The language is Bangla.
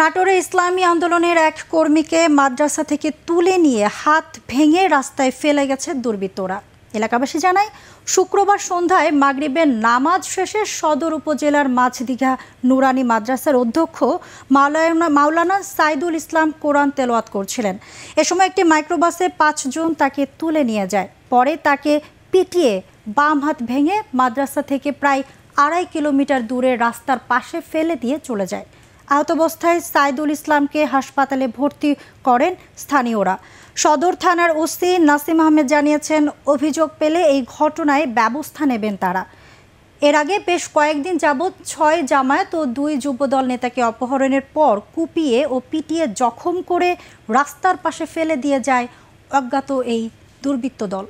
নাটোরে ইসলামী আন্দোলনের এক কর্মীকে মাদ্রাসা থেকে তুলে নিয়ে হাত ভেঙে রাস্তায় ফেলে গেছে দুর্বৃত্তরা এলাকাবাসী জানায় শুক্রবার সন্ধ্যায় মাগরিবের নামাজ শেষে সদর উপজেলার মাছদিঘা নুরানি মাদ্রাসার অধ্যক্ষ মাওলানা মাওলানা সাইদুল ইসলাম কোরআন তেলোয়াত করছিলেন এ সময় একটি মাইক্রোবাসে পাঁচজন তাকে তুলে নিয়ে যায় পরে তাকে পিটিয়ে বাম হাত ভেঙে মাদ্রাসা থেকে প্রায় আড়াই কিলোমিটার দূরে রাস্তার পাশে ফেলে দিয়ে চলে যায় আহতাবস্থায় সাইদুল ইসলামকে হাসপাতালে ভর্তি করেন স্থানীয়রা সদর থানার ওসি নাসিম আহমেদ জানিয়েছেন অভিযোগ পেলে এই ঘটনায় ব্যবস্থা নেবেন তারা এর আগে বেশ কয়েকদিন যাবৎ ছয় জামায়াত ও দুই যুবদল নেতাকে অপহরণের পর কুপিয়ে ও পিটিয়ে জখম করে রাস্তার পাশে ফেলে দিয়ে যায় অজ্ঞাত এই দুর্বৃত্ত দল